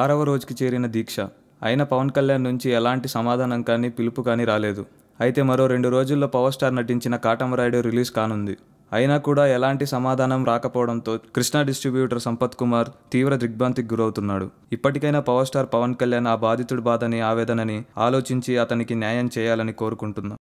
ఆరవ రోజుకి చేరిన దీక్ష అయిన పవన్ కళ్యాణ్ నుంచి ఎలాంటి సమాధానం కానీ పిలుపు కానీ రాలేదు అయితే మరో రెండు రోజుల్లో పవర్ స్టార్ నటించిన కాటమరాయుడు రిలీజ్ కానుంది అయినా కూడా ఎలాంటి సమాధానం రాకపోవడంతో కృష్ణా డిస్ట్రిబ్యూటర్ సంపత్ కుమార్ తీవ్ర దిగ్భ్రాంతికి గురవుతున్నాడు ఇప్పటికైనా పవర్ స్టార్ పవన్ కళ్యాణ్ ఆ బాధితుడి బాధని ఆవేదనని ఆలోచించి అతనికి న్యాయం చేయాలని కోరుకుంటున్నాం